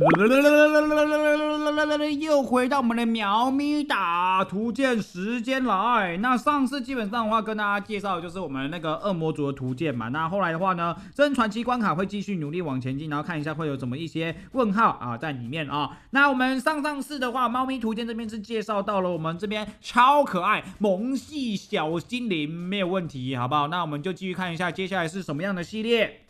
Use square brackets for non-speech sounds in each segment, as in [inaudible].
啦啦啦啦啦啦啦啦啦啦啦！又回到我们的喵咪打图鉴时间来。那上次基本上的话，跟大家介绍就是我们那个恶魔族的图鉴嘛。那后来的话呢，真传奇关卡会继续努力往前进，然后看一下会有怎么一些问号啊在里面啊。那我们上上次的话，猫咪图鉴这边是介绍到了我们这边超可爱萌系小精灵，没有问题，好不好？那我们就继续看一下接下来是什么样的系列。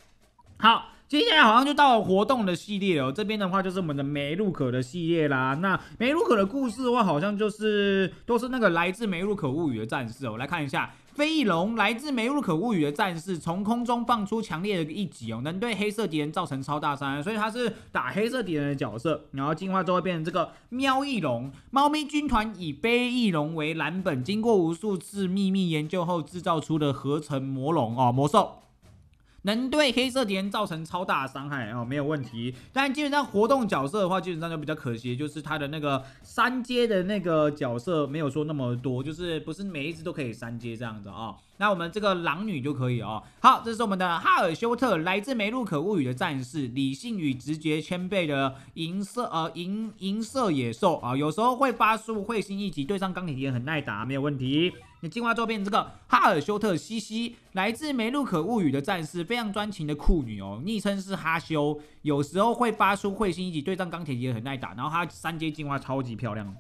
好。接下来好像就到活动的系列哦，这边的话就是我们的梅露可的系列啦。那梅露可的故事话，好像就是都是那个来自梅露可物语的战士哦。来看一下，飞翼龙来自梅露可物语的战士，从空中放出强烈的一击哦，能对黑色敌人造成超大伤害，所以它是打黑色敌人的角色。然后进化之后变成这个喵翼龙，猫咪军团以飞翼龙为蓝本，经过无数次秘密研究后制造出的合成魔龙哦，魔兽。能对黑色敌人造成超大伤害哦，没有问题。但基本上活动角色的话，基本上就比较可惜，就是他的那个三阶的那个角色没有说那么多，就是不是每一只都可以三阶这样的啊。那我们这个狼女就可以哦。好，这是我们的哈尔修特，来自梅露可物语的战士，理性与直觉兼备的银色呃银银色野兽啊，有时候会发出彗星一击，对上钢铁敌人很耐打，没有问题。进化周边这个哈尔修特西西，来自《梅露可物语》的战士，非常专情的酷女哦，昵称是哈修，有时候会发出彗星一击，对战钢铁也很耐打，然后她三阶进化超级漂亮，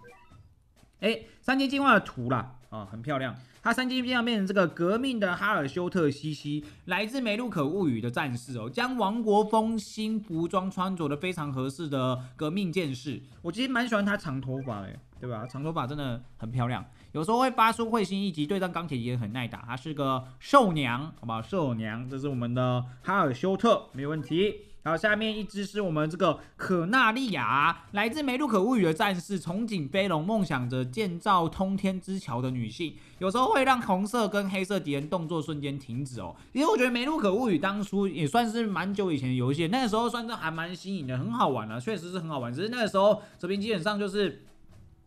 哎，三阶进化的图啦。哦，很漂亮。他三级变相变成这个革命的哈尔修特西西，来自梅鲁可物语的战士哦，将王国风新服装穿着的非常合适的革命剑士。我其实蛮喜欢他长头发诶，对吧？长头发真的很漂亮。有时候会发出彗星一击，对战钢铁也很耐打。他是个兽娘，好不好？娘，这是我们的哈尔修特，没有问题。然后下面一只是我们这个可娜利亚，来自《梅露可物语》的战士，憧憬飞龙，梦想着建造通天之桥的女性，有时候会让红色跟黑色敌人动作瞬间停止哦。因为我觉得《梅露可物语》当初也算是蛮久以前的游戏，那时候算是还蛮新颖的，很好玩啊，确实是很好玩。只是那时候这边基本上就是。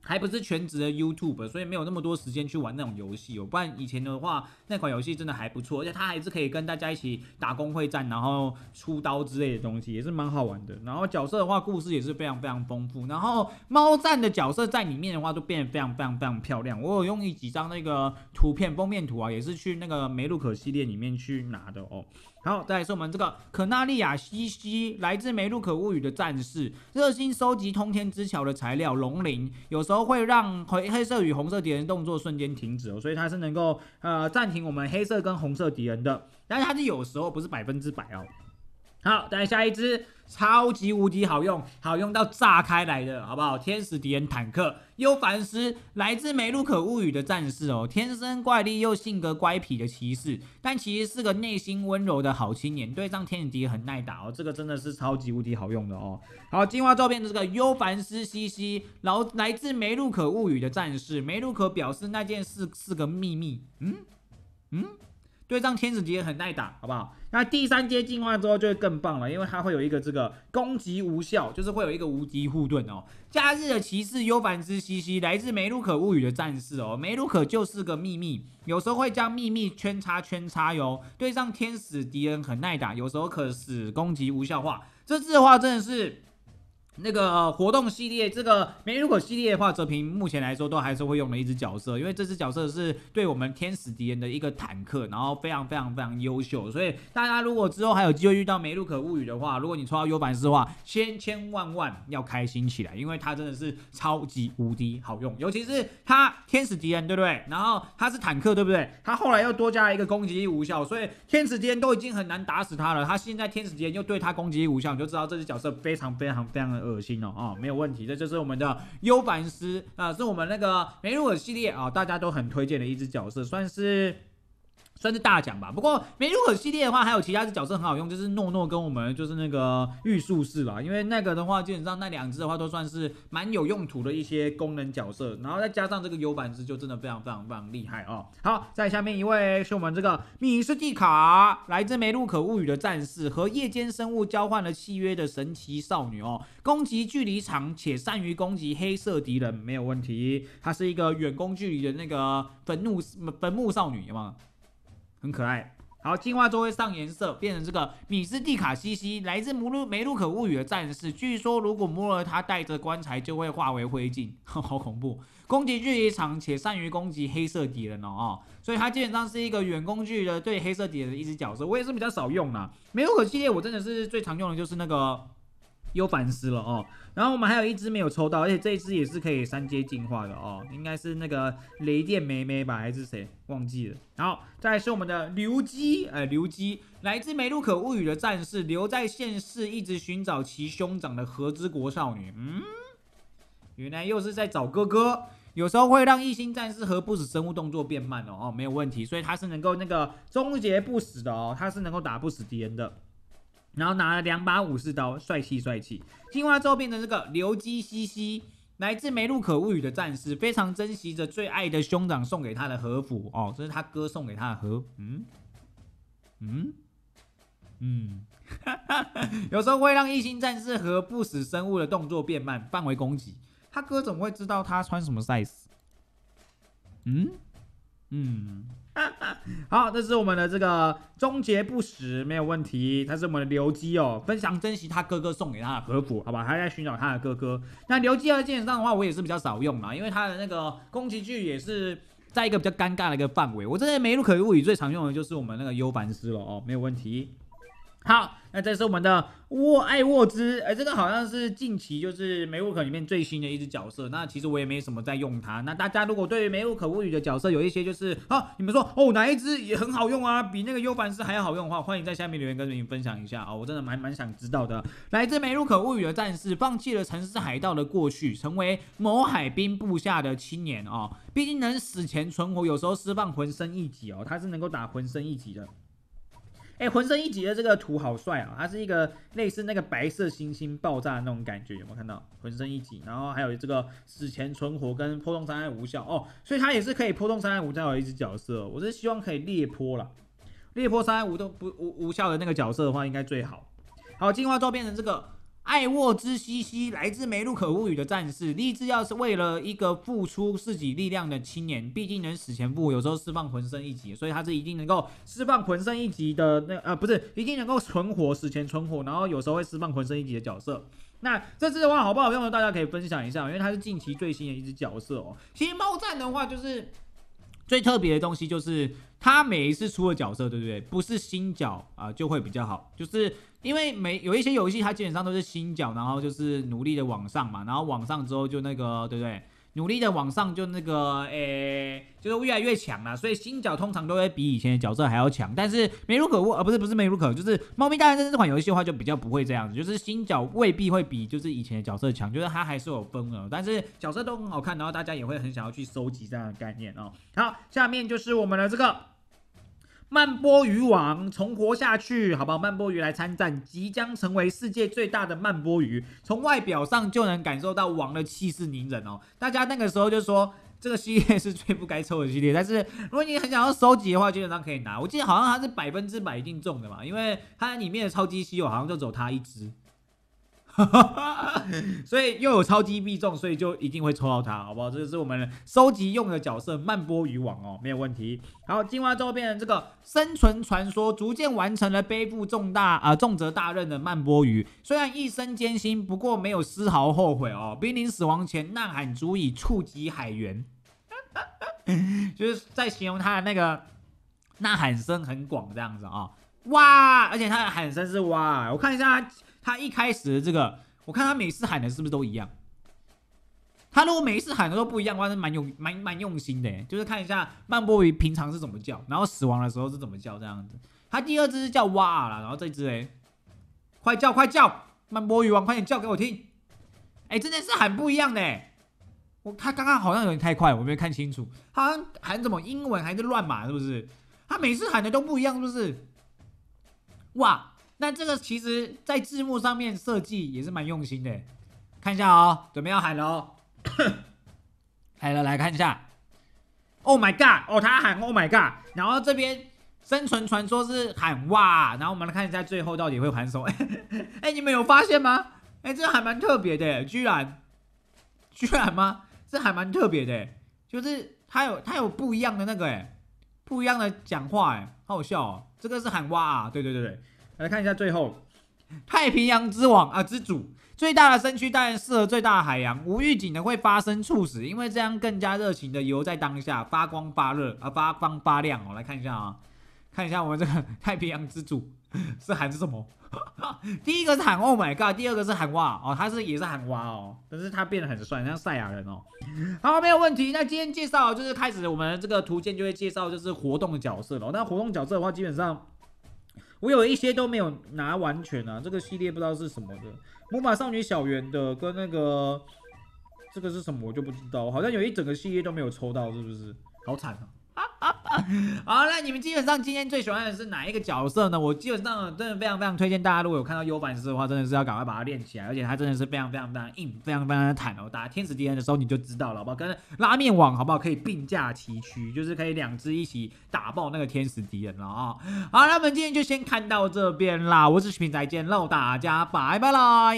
还不是全职的 YouTube，所以没有那么多时间去玩那种游戏哦。不然以前的话，那款游戏真的还不错，而且它还是可以跟大家一起打工会战，然后出刀之类的东西也是蛮好玩的。然后角色的话，故事也是非常非常丰富。然后猫战的角色在里面的话，都变得非常非常非常漂亮。我有用一几张那个图片封面图啊，也是去那个梅露可系列里面去拿的哦。然后，再来是我们这个可娜利亚西西，来自梅露可物语的战士，热心收集通天之桥的材料龙鳞，有时候会让黑黑色与红色敌人动作瞬间停止哦，所以它是能够呃暂停我们黑色跟红色敌人的，但是它是有时候不是百分之百哦。好，再来下一支超级无敌好用，好用到炸开来的，好不好？天使敌人坦克优凡斯，来自梅露可物语的战士哦，天生怪力又性格乖僻的骑士，但其实是个内心温柔的好青年，对上天使敌很耐打哦，这个真的是超级无敌好用的哦。好，进化照片的这个优凡斯西西，然后来自梅露可物语的战士，梅露可表示那件事是个秘密，嗯嗯。对上天使敌人很耐打，好不好？那第三阶进化之后就会更棒了，因为它会有一个这个攻击无效，就是会有一个无敌护盾哦。假日的骑士优凡之西西来自梅鲁可物语的战士哦。梅鲁可就是个秘密，有时候会将秘密圈叉圈叉哟。对上天使敌人很耐打，有时候可使攻击无效化。这次的话真的是。那个活动系列，这个梅露可系列的话，泽平目前来说都还是会用的一只角色，因为这只角色是对我们天使敌人的一个坦克，然后非常非常非常优秀，所以大家如果之后还有机会遇到梅露可物语的话，如果你抽到 U 盘式的话，千千万万要开心起来，因为它真的是超级无敌好用，尤其是它天使敌人对不对？然后它是坦克对不对？它后来又多加了一个攻击无效，所以天使敌人都已经很难打死它了，它现在天使敌人又对它攻击无效，你就知道这只角色非常非常非常的。恶心了啊，没有问题，这就是我们的优凡斯啊，是我们那个梅鲁尔系列啊，大家都很推荐的一只角色，算是。算是大奖吧，不过梅露可系列的话，还有其他的角色很好用，就是诺诺跟我们就是那个玉树士吧。因为那个的话，基本上那两只的话都算是蛮有用途的一些功能角色，然后再加上这个 U 板之，就真的非常非常非常厉害哦。好，在下面一位是我们这个米斯蒂卡，来自梅露可物语的战士，和夜间生物交换了契约的神奇少女哦，攻击距离长且善于攻击黑色敌人没有问题，她是一个远攻距离的那个坟墓坟墓少女，有吗？很可爱，好进化之后会上颜色，变成这个米斯蒂卡西西，来自《梅路梅露可物语》的战士。据说如果摸了他带着棺材，就会化为灰烬，[laughs] 好恐怖！攻击距离长且善于攻击黑色敌人哦，所以它基本上是一个远攻击的对黑色敌人的一只角色。我也是比较少用的梅露可系列，我真的是最常用的就是那个。又反思了哦，然后我们还有一只没有抽到，而且这一只也是可以三阶进化的哦，应该是那个雷电梅梅吧，还是谁忘记了？然后再是我们的刘基，呃，刘基来自梅露可物语的战士，留在现世一直寻找其兄长的和之国少女。嗯，原来又是在找哥哥。有时候会让异星战士和不死生物动作变慢哦，哦，没有问题，所以他是能够那个终结不死的哦，他是能够打不死敌人的。然后拿了两把武士刀，帅气帅气。青蛙之后变成这个流机西西，来自梅路可物语的战士，非常珍惜着最爱的兄长送给他的和服哦，这是他哥送给他的和。嗯嗯嗯，有时候会让异星战士和不死生物的动作变慢，范围攻击。他哥怎么会知道他穿什么 size？嗯嗯。[laughs] 好，这是我们的这个终结不死没有问题，他是我们的刘基哦，非常珍惜他哥哥送给他的和服，好吧？还在寻找他的哥哥。那刘基二剑圣上的话，我也是比较少用嘛，因为他的那个攻崎距也是在一个比较尴尬的一个范围。我这边没路可物语最常用的，就是我们那个优凡斯了哦，没有问题。好，那这是我们的沃艾沃兹，哎，这个好像是近期就是梅沃可里面最新的一只角色。那其实我也没什么在用它。那大家如果对于梅沃可物语的角色有一些就是啊，你们说哦哪一只也很好用啊，比那个优凡斯还要好用的话，欢迎在下面留言跟你们分享一下啊，我真的蛮蛮想知道的。来自梅卢可物语的战士，放弃了城市海盗的过去，成为某海兵部下的青年啊。毕竟能死前存活，有时候释放浑身一击哦，他是能够打浑身一击的。哎，浑身一挤的这个图好帅啊！它是一个类似那个白色星星爆炸的那种感觉，有没有看到？浑身一挤，然后还有这个死前存活跟破洞伤害无效哦，所以它也是可以破洞伤害无效的一只角色。我是希望可以裂破了，裂破伤害无都不无无效的那个角色的话，应该最好。好，进化之后变成这个。艾沃之西西，来自梅露可物语的战士，立志要是为了一个付出自己力量的青年，毕竟能死前复活。有时候释放浑身一级，所以他是一定能够释放浑身一级的那呃，不是一定能够存活，死前存活，然后有时候会释放浑身一级的角色。那这次的话好不好用呢？大家可以分享一下，因为他是近期最新的一只角色哦。其实猫战的话，就是最特别的东西就是他每一次出的角色，对不对？不是新角啊，就会比较好，就是。因为每有一些游戏，它基本上都是新角，然后就是努力的往上嘛，然后往上之后就那个，对不对？努力的往上就那个，诶，就是越来越强了。所以新角通常都会比以前的角色还要强，但是《梅卢可物》不是不是《梅卢可》，就是《猫咪大战争》这款游戏的话，就比较不会这样子，就是新角未必会比就是以前的角色强，就是它还是有分额，但是角色都很好看，然后大家也会很想要去收集这样的概念哦。好，下面就是我们的这个。慢波鱼王重活下去，好不好？慢波鱼来参战，即将成为世界最大的慢波鱼。从外表上就能感受到王的气势凝人哦。大家那个时候就说这个系列是最不该抽的系列，但是如果你很想要收集的话，基本上可以拿。我记得好像它是百分之百一定中的嘛，因为它里面的超级稀有好像就只有它一只。[laughs] 所以又有超级币中，所以就一定会抽到它，好不好？这就是我们收集用的角色，慢波渔网哦，没有问题。然后进化之后变成这个生存传说，逐渐完成了背负重大啊重责大任的慢波鱼。虽然一生艰辛，不过没有丝毫后悔哦。濒临死亡前呐喊，足以触及海员。[laughs] 就是在形容他的那个呐喊声很广这样子啊。哇！而且他的喊声是哇，我看一下。他一开始的这个，我看他每次喊的是不是都一样？他如果每一次喊的都不一样，话是蛮用蛮蛮用心的，就是看一下曼波鱼平常是怎么叫，然后死亡的时候是怎么叫这样子。他第二只是叫哇啦，然后这只哎，快叫快叫，曼波鱼王快点叫给我听！哎，真的是很不一样的。我他刚刚好像有点太快，我没有看清楚，他好像喊什么英文还是乱码是不是？他每次喊的都不一样，是不是？哇！那这个其实，在字幕上面设计也是蛮用心的，看一下哦，准备要喊了哦，喊 [coughs] 了来看一下，Oh my God，哦，他喊 Oh my God，然后这边生存传说是喊哇，然后我们来看一下最后到底会还手，[laughs] 哎，你们有发现吗？哎，这还蛮特别的，居然，居然吗？这还蛮特别的，就是他有他有不一样的那个哎，不一样的讲话哎，好好笑哦，这个是喊哇，对对对对。来看一下最后，太平洋之王啊之主，最大的身躯当然适合最大的海洋。无预警的会发生猝死，因为这样更加热情的游在当下，发光发热啊，发光发亮。我来看一下啊，看一下我们这个太平洋之主是喊什么？第一个是喊 Oh my God，第二个是喊哇哦，他是也是喊哇哦，但是他变得很帅，像赛亚人哦。好，没有问题。那今天介绍就是开始，我们这个图鉴就会介绍就是活动的角色了。那活动角色的话，基本上。我有一些都没有拿完全啊，这个系列不知道是什么的，魔法少女小圆的跟那个，这个是什么我就不知道，好像有一整个系列都没有抽到，是不是？好惨啊！[laughs] 好那你们基本上今天最喜欢的是哪一个角色呢？我基本上真的非常非常推荐大家，如果有看到 U 版式的话，真的是要赶快把它练起来，而且它真的是非常非常非常硬，非常非常的坦哦。打天使敌人的时候你就知道了，好不好？跟拉面网好不好可以并驾齐驱，就是可以两只一起打爆那个天使敌人了啊！好那我们今天就先看到这边啦，我是许平，再见喽，大家拜拜啦！